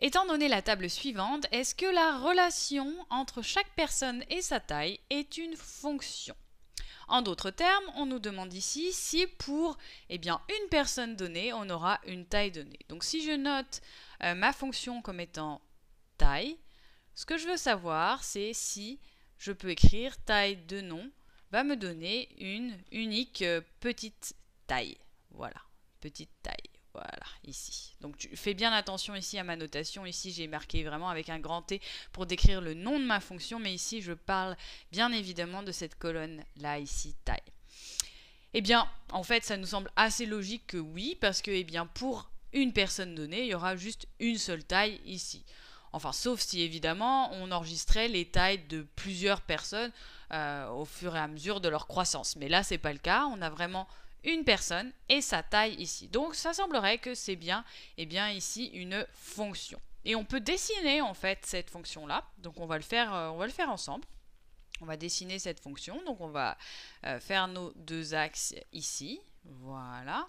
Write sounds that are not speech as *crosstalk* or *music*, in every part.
Étant donné la table suivante, est-ce que la relation entre chaque personne et sa taille est une fonction En d'autres termes, on nous demande ici si pour eh bien, une personne donnée, on aura une taille donnée. Donc si je note euh, ma fonction comme étant taille, ce que je veux savoir, c'est si je peux écrire taille de nom va me donner une unique euh, petite taille. Voilà, petite taille. Voilà, ici. Donc tu fais bien attention ici à ma notation. Ici, j'ai marqué vraiment avec un grand T pour décrire le nom de ma fonction, mais ici, je parle bien évidemment de cette colonne-là, ici, taille. Eh bien, en fait, ça nous semble assez logique que oui, parce que eh bien, pour une personne donnée, il y aura juste une seule taille ici. Enfin, sauf si évidemment on enregistrait les tailles de plusieurs personnes euh, au fur et à mesure de leur croissance. Mais là, c'est pas le cas. On a vraiment une personne et sa taille ici. Donc ça semblerait que c'est bien, et eh bien ici une fonction. Et on peut dessiner en fait cette fonction là. Donc on va le faire, euh, on va le faire ensemble. On va dessiner cette fonction. Donc on va euh, faire nos deux axes ici. Voilà.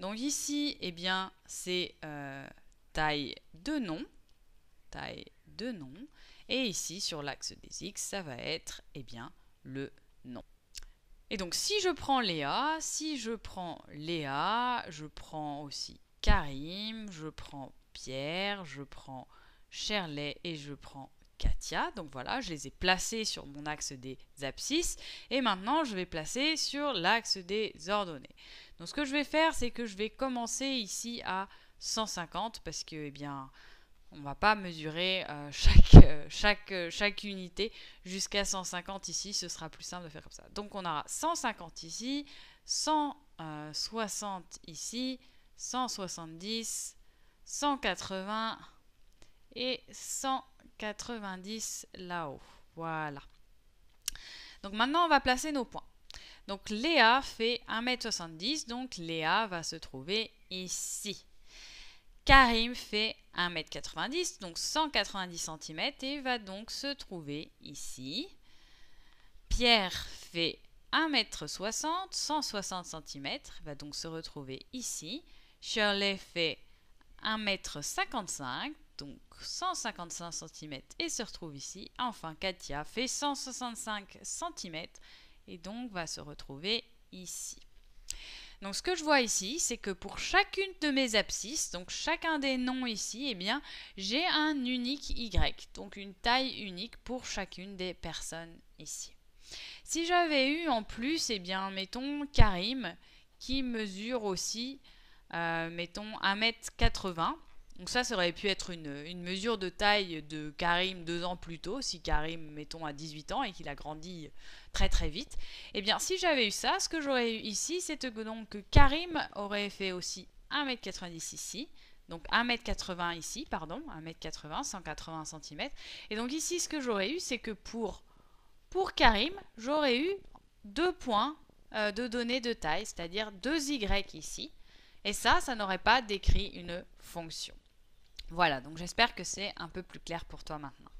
Donc ici, eh bien, c'est euh, taille de nom. Taille de nom. Et ici, sur l'axe des x, ça va être, eh bien, le nom. Et donc si je prends Léa, si je prends Léa, je prends aussi Karim, je prends Pierre, je prends Shirley et je prends Katia. Donc voilà, je les ai placés sur mon axe des abscisses et maintenant je vais placer sur l'axe des ordonnées. Donc ce que je vais faire, c'est que je vais commencer ici à 150 parce que eh bien on va pas mesurer euh, *laughs* chaque, euh, euh, chaque, unité jusqu'à 150 ici, ce sera plus simple de faire comme ça. Donc on aura 150 ici, 160 ici, 170, 180 et 190 là-haut. Voilà. Donc maintenant on va placer nos points. Donc Léa fait 1m70, donc Léa va se trouver ici. Karim fait 1m90, donc 190 cm, et va donc se trouver ici. Pierre fait 1m60, 160 cm, va donc se retrouver ici. Shirley fait 1m55, donc 155 cm, et se retrouve ici. Enfin, Katia fait 165 cm, et donc va se retrouver ici. Donc ce que je vois ici, c'est que pour chacune de mes abscisses, donc chacun des noms ici, eh bien, j'ai un unique Y, donc une taille unique pour chacune des personnes ici. Si j'avais eu en plus, eh bien, mettons Karim, qui mesure aussi, euh, mettons, 1m80, donc ça, ça aurait pu être une, mesure de taille de Karim deux ans plus tôt, si Karim, mettons, a 18 ans et qu'il a grandi très très vite. Eh bien, si j'avais eu ça, ce que j'aurais eu ici, c'est que donc Karim aurait fait aussi 1,90 m ici, donc 1,80 m ici, pardon, 1,80 m 180 cm. Et donc ici, ce que j'aurais eu, c'est que pour, Karim, j'aurais eu deux points euh, de données de taille, c'est-à-dire deux y ici. Et ça, ça n'aurait pas décrit une fonction. Voilà, donc j'espère que c'est un peu plus clair pour toi maintenant.